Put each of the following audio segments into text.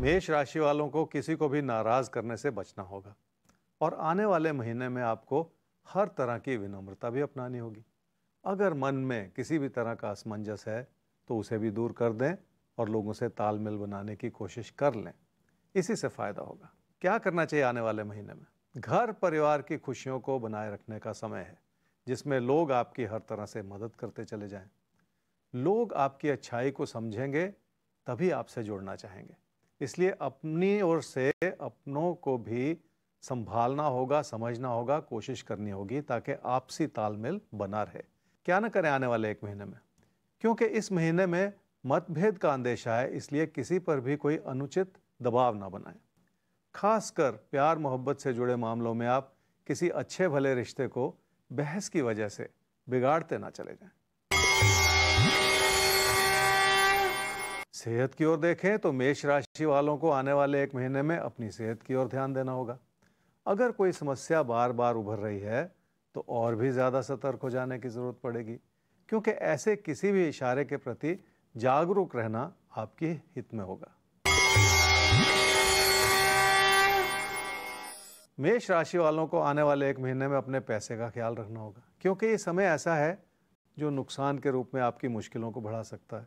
मेष राशि वालों को किसी को भी नाराज़ करने से बचना होगा और आने वाले महीने में आपको हर तरह की विनम्रता भी अपनानी होगी अगर मन में किसी भी तरह का असमंजस है तो उसे भी दूर कर दें और लोगों से तालमेल बनाने की कोशिश कर लें इसी से फ़ायदा होगा क्या करना चाहिए आने वाले महीने में घर परिवार की खुशियों को बनाए रखने का समय है जिसमें लोग आपकी हर तरह से मदद करते चले जाएं। लोग आपकी अच्छाई को समझेंगे तभी आपसे जुड़ना चाहेंगे इसलिए अपनी ओर से अपनों को भी संभालना होगा समझना होगा कोशिश करनी होगी ताकि आपसी तालमेल बना रहे क्या ना करें आने वाले एक महीने में क्योंकि इस महीने में मतभेद का अंदेशा है इसलिए किसी पर भी कोई अनुचित दबाव ना बनाएं खासकर प्यार मोहब्बत से जुड़े मामलों में आप किसी अच्छे भले रिश्ते को बहस की वजह से बिगाड़ते ना चले जाएं सेहत की ओर देखें तो मेष राशि वालों को आने वाले एक महीने में अपनी सेहत की ओर ध्यान देना होगा अगर कोई समस्या बार बार उभर रही है तो और भी ज़्यादा सतर्क हो जाने की ज़रूरत पड़ेगी क्योंकि ऐसे किसी भी इशारे के प्रति जागरूक रहना आपके हित में होगा मेष राशि वालों को आने वाले एक महीने में अपने पैसे का ख्याल रखना होगा क्योंकि ये समय ऐसा है जो नुकसान के रूप में आपकी मुश्किलों को बढ़ा सकता है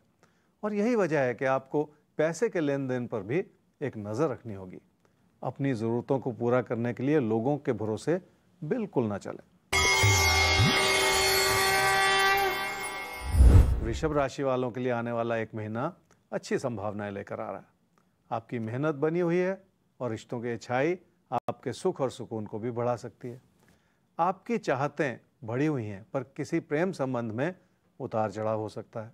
और यही वजह है कि आपको पैसे के लेन देन पर भी एक नज़र रखनी होगी अपनी ज़रूरतों को पूरा करने के लिए लोगों के भरोसे बिल्कुल ना चले ऋषभ राशि वालों के लिए आने वाला एक महीना अच्छी संभावनाएं लेकर आ रहा है आपकी मेहनत बनी हुई है और रिश्तों की अच्छाई आपके सुख और सुकून को भी बढ़ा सकती है आपकी चाहतें बढ़ी हुई हैं पर किसी प्रेम संबंध में उतार चढ़ाव हो सकता है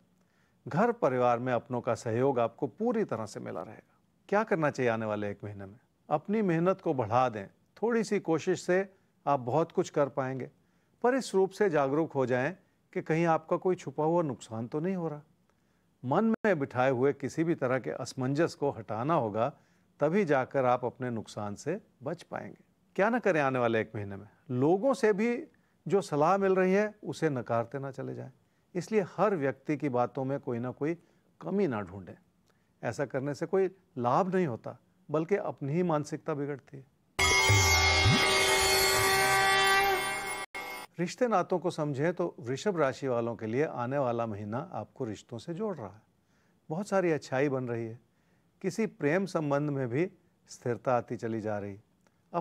घर परिवार में अपनों का सहयोग आपको पूरी तरह से मिला रहेगा क्या करना चाहिए आने वाले एक महीने में अपनी मेहनत को बढ़ा दें थोड़ी सी कोशिश से आप बहुत कुछ कर पाएंगे पर इस रूप से जागरूक हो जाएं कि कहीं आपका कोई छुपा हुआ नुकसान तो नहीं हो रहा मन में बिठाए हुए किसी भी तरह के असमंजस को हटाना होगा तभी जाकर आप अपने नुकसान से बच पाएंगे क्या ना करें आने वाले एक महीने में लोगों से भी जो सलाह मिल रही है उसे नकारते ना चले जाएं इसलिए हर व्यक्ति की बातों में कोई ना कोई कमी ना ढूंढें ऐसा करने से कोई लाभ नहीं होता बल्कि अपनी ही मानसिकता बिगड़ती है रिश्ते नातों को समझें तो वृषभ राशि वालों के लिए आने वाला महीना आपको रिश्तों से जोड़ रहा है बहुत सारी अच्छाई बन रही है किसी प्रेम संबंध में भी स्थिरता आती चली जा रही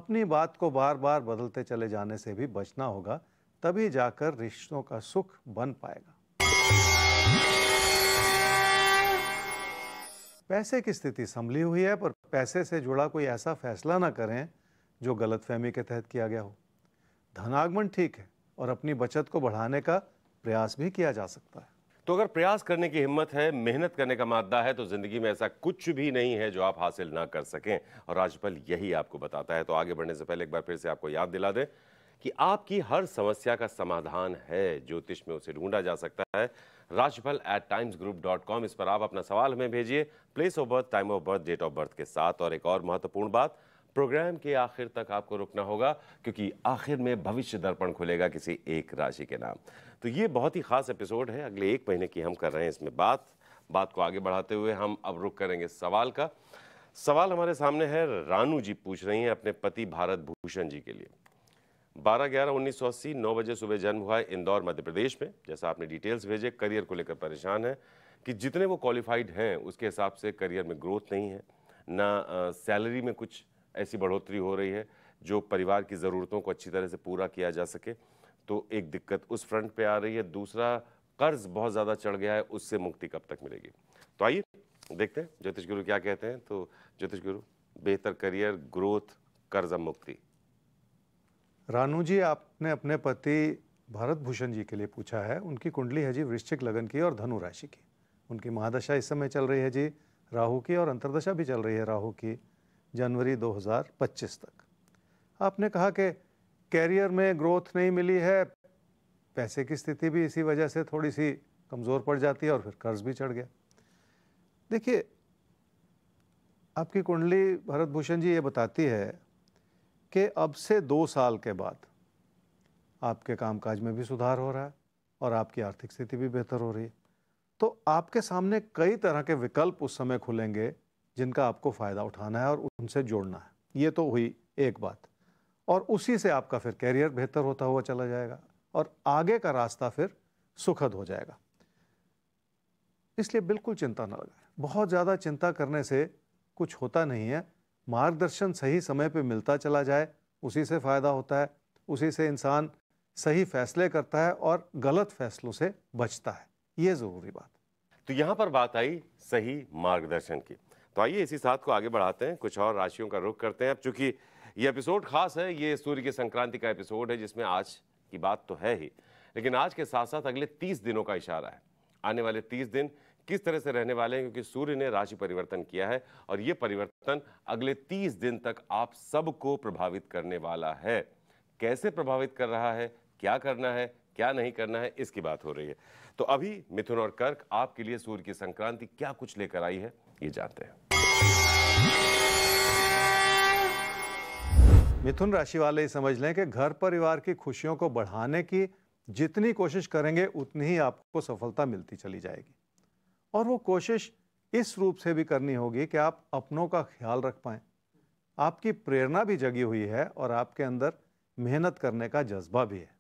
अपनी बात को बार बार बदलते चले जाने से भी बचना होगा तभी जाकर रिश्तों का सुख बन पाएगा पैसे की स्थिति संभली हुई है पर पैसे से जुड़ा कोई ऐसा फैसला ना करें जो गलत फहमी के तहत किया गया हो धनागमन ठीक है और अपनी बचत को बढ़ाने का प्रयास भी किया जा सकता है तो अगर प्रयास करने की हिम्मत है मेहनत करने का मादा है तो ज़िंदगी में ऐसा कुछ भी नहीं है जो आप हासिल ना कर सकें और राज्यपाल यही आपको बताता है तो आगे बढ़ने से पहले एक बार फिर से आपको याद दिला दें कि आपकी हर समस्या का समाधान है ज्योतिष में उसे ढूंढा जा सकता है राशिफल at times group dot com इस पर आप अपना सवाल हमें भेजिए place of birth time of birth date of birth के साथ और एक और महत्वपूर्ण बात प्रोग्राम के आखिर तक आपको रुकना होगा क्योंकि आखिर में भविष्य दर्पण खुलेगा किसी एक राशि के नाम तो ये बहुत ही खास एपिसोड है अगले एक महीने की हम कर रहे हैं इसमें बात बात को आगे बढ़ाते हुए हम अब रुक करेंगे सवाल का सवाल हमारे सामने है रानू जी पूछ रही हैं अपने पति भारत भूषण जी के लिए बारह ग्यारह उन्नीस सौ अस्सी नौ बजे सुबह जन्म हुआ है इंदौर मध्य प्रदेश में जैसा आपने डिटेल्स भेजे करियर को लेकर परेशान है कि जितने वो क्वालिफाइड हैं उसके हिसाब से करियर में ग्रोथ नहीं है ना सैलरी में कुछ ऐसी बढ़ोतरी हो रही है जो परिवार की ज़रूरतों को अच्छी तरह से पूरा किया जा सके तो एक दिक्कत उस फ्रंट पे आ रही है दूसरा कर्ज बहुत ज़्यादा चढ़ गया है उससे मुक्ति कब तक मिलेगी तो आइए देखते हैं ज्योतिष गुरु क्या कहते हैं तो ज्योतिष गुरु बेहतर करियर ग्रोथ कर्ज मुक्ति रानू जी आपने अपने पति भारत भूषण जी के लिए पूछा है उनकी कुंडली है जी वृश्चिक लगन की और धनु राशि की उनकी महादशा इस समय चल रही है जी राहु की और अंतरदशा भी चल रही है राहु की जनवरी 2025 तक आपने कहा कि कैरियर में ग्रोथ नहीं मिली है पैसे की स्थिति भी इसी वजह से थोड़ी सी कमज़ोर पड़ जाती है और फिर कर्ज भी चढ़ गया देखिए आपकी कुंडली भरत भूषण जी ये बताती है कि अब से दो साल के बाद आपके कामकाज में भी सुधार हो रहा है और आपकी आर्थिक स्थिति भी बेहतर हो रही है तो आपके सामने कई तरह के विकल्प उस समय खुलेंगे जिनका आपको फ़ायदा उठाना है और उनसे जोड़ना है ये तो हुई एक बात और उसी से आपका फिर कैरियर बेहतर होता हुआ चला जाएगा और आगे का रास्ता फिर सुखद हो जाएगा इसलिए बिल्कुल चिंता ना लगाएं बहुत ज़्यादा चिंता करने से कुछ होता नहीं है मार्गदर्शन सही समय पे मिलता चला जाए उसी से फ़ायदा होता है उसी से इंसान सही फैसले करता है और गलत फैसलों से बचता है ये ज़रूरी बात तो यहाँ पर बात आई सही मार्गदर्शन की तो आइए इसी साथ को आगे बढ़ाते हैं कुछ और राशियों का रुख करते हैं अब चूंकि ये एपिसोड खास है ये सूर्य की संक्रांति का एपिसोड है जिसमें आज की बात तो है ही लेकिन आज के साथ साथ अगले तीस दिनों का इशारा है आने वाले तीस दिन किस तरह से रहने वाले हैं क्योंकि सूर्य ने राशि परिवर्तन किया है और ये परिवर्तन अगले तीस दिन तक आप सबको प्रभावित करने वाला है कैसे प्रभावित कर रहा है क्या करना है क्या नहीं करना है इसकी बात हो रही है तो अभी मिथुन और कर्क आपके लिए सूर्य की संक्रांति क्या कुछ लेकर आई है ये जानते हैं मिथुन राशि वाले ही समझ लें कि घर परिवार की खुशियों को बढ़ाने की जितनी कोशिश करेंगे उतनी ही आपको सफलता मिलती चली जाएगी और वो कोशिश इस रूप से भी करनी होगी कि आप अपनों का ख्याल रख पाए आपकी प्रेरणा भी जगी हुई है और आपके अंदर मेहनत करने का जज्बा भी है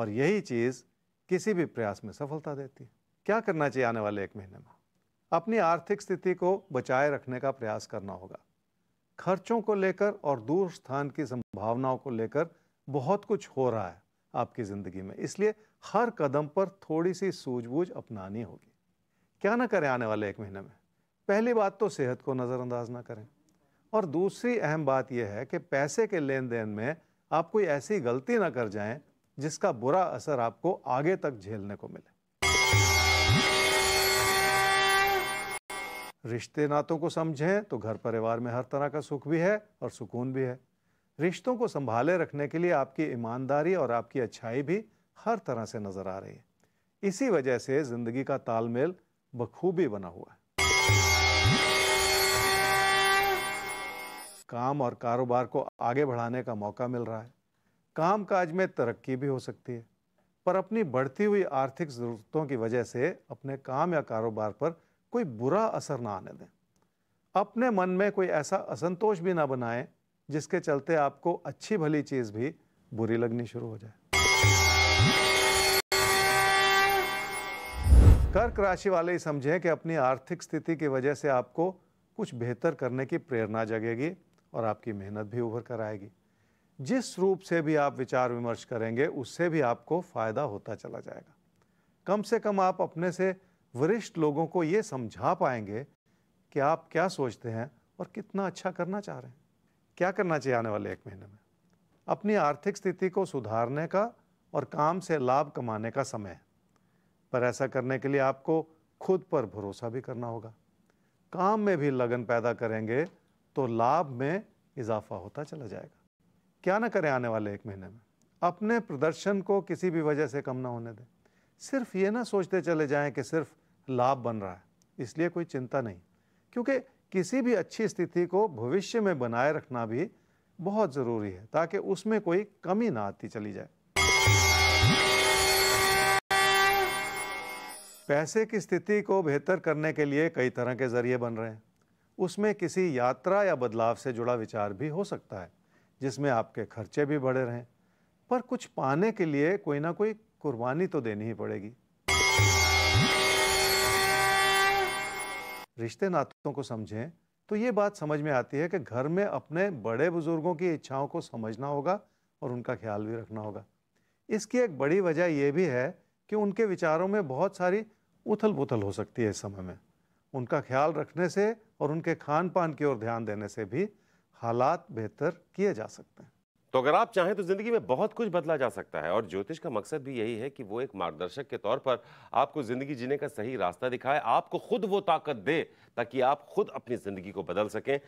और यही चीज़ किसी भी प्रयास में सफलता देती है क्या करना चाहिए आने वाले एक महीने में अपनी आर्थिक स्थिति को बचाए रखने का प्रयास करना होगा खर्चों को लेकर और दूर स्थान की संभावनाओं को लेकर बहुत कुछ हो रहा है आपकी ज़िंदगी में इसलिए हर कदम पर थोड़ी सी सूझबूझ अपनानी होगी क्या ना करें आने वाले एक महीने में पहली बात तो सेहत को नज़रअंदाज ना करें और दूसरी अहम बात यह है कि पैसे के लेन देन में आप कोई ऐसी गलती ना कर जाएं जिसका बुरा असर आपको आगे तक झेलने को मिले रिश्ते नातों को समझें तो घर परिवार में हर तरह का सुख भी है और सुकून भी है रिश्तों को संभाले रखने के लिए आपकी ईमानदारी और आपकी अच्छाई भी हर तरह से नज़र आ रही है इसी वजह से ज़िंदगी का तालमेल बखूबी बना हुआ है काम और कारोबार को आगे बढ़ाने का मौका मिल रहा है काम काज में तरक्की भी हो सकती है पर अपनी बढ़ती हुई आर्थिक ज़रूरतों की वजह से अपने काम या कारोबार पर कोई बुरा असर ना आने दें अपने मन में कोई ऐसा असंतोष भी ना बनाएं जिसके चलते आपको अच्छी भली चीज़ भी बुरी लगनी शुरू हो जाए कर्क राशि वाले ही समझें कि अपनी आर्थिक स्थिति की वजह से आपको कुछ बेहतर करने की प्रेरणा जगेगी और आपकी मेहनत भी उभर कर आएगी जिस रूप से भी आप विचार विमर्श करेंगे उससे भी आपको फायदा होता चला जाएगा कम से कम आप अपने से वरिष्ठ लोगों को ये समझा पाएंगे कि आप क्या सोचते हैं और कितना अच्छा करना चाह रहे हैं क्या करना चाहिए आने वाले एक महीने में अपनी आर्थिक स्थिति को सुधारने का और काम से लाभ कमाने का समय है पर ऐसा करने के लिए आपको खुद पर भरोसा भी करना होगा काम में भी लगन पैदा करेंगे तो लाभ में इजाफा होता चला जाएगा क्या ना करें आने वाले एक महीने में अपने प्रदर्शन को किसी भी वजह से कम ना होने दें सिर्फ ये ना सोचते चले जाएं कि सिर्फ लाभ बन रहा है इसलिए कोई चिंता नहीं क्योंकि किसी भी अच्छी स्थिति को भविष्य में बनाए रखना भी बहुत ज़रूरी है ताकि उसमें कोई कमी ना आती चली जाए पैसे की स्थिति को बेहतर करने के लिए कई तरह के जरिए बन रहे हैं उसमें किसी यात्रा या बदलाव से जुड़ा विचार भी हो सकता है जिसमें आपके खर्चे भी बढ़े रहें पर कुछ पाने के लिए कोई ना कोई कुर्बानी तो देनी ही पड़ेगी रिश्ते नातों को समझें तो ये बात समझ में आती है कि घर में अपने बड़े बुजुर्गों की इच्छाओं को समझना होगा और उनका ख्याल भी रखना होगा इसकी एक बड़ी वजह यह भी है कि उनके विचारों में बहुत सारी उथल पुथल हो सकती है इस समय में उनका ख्याल रखने से और उनके खान पान की ओर ध्यान देने से भी हालात बेहतर किए जा सकते हैं तो अगर आप चाहें तो ज़िंदगी में बहुत कुछ बदला जा सकता है और ज्योतिष का मकसद भी यही है कि वो एक मार्गदर्शक के तौर पर आपको ज़िंदगी जीने का सही रास्ता दिखाए आपको खुद वो ताकत दे ताकि आप खुद अपनी ज़िंदगी को बदल सकें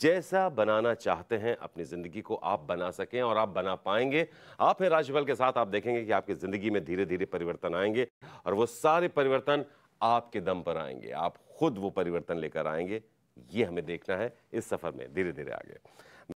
जैसा बनाना चाहते हैं अपनी ज़िंदगी को आप बना सकें और आप बना पाएंगे आप हैं राशिफल के साथ आप देखेंगे कि आपकी ज़िंदगी में धीरे धीरे परिवर्तन आएंगे और वो सारे परिवर्तन आपके दम पर आएंगे आप खुद वो परिवर्तन लेकर आएंगे ये हमें देखना है इस सफ़र में धीरे धीरे आगे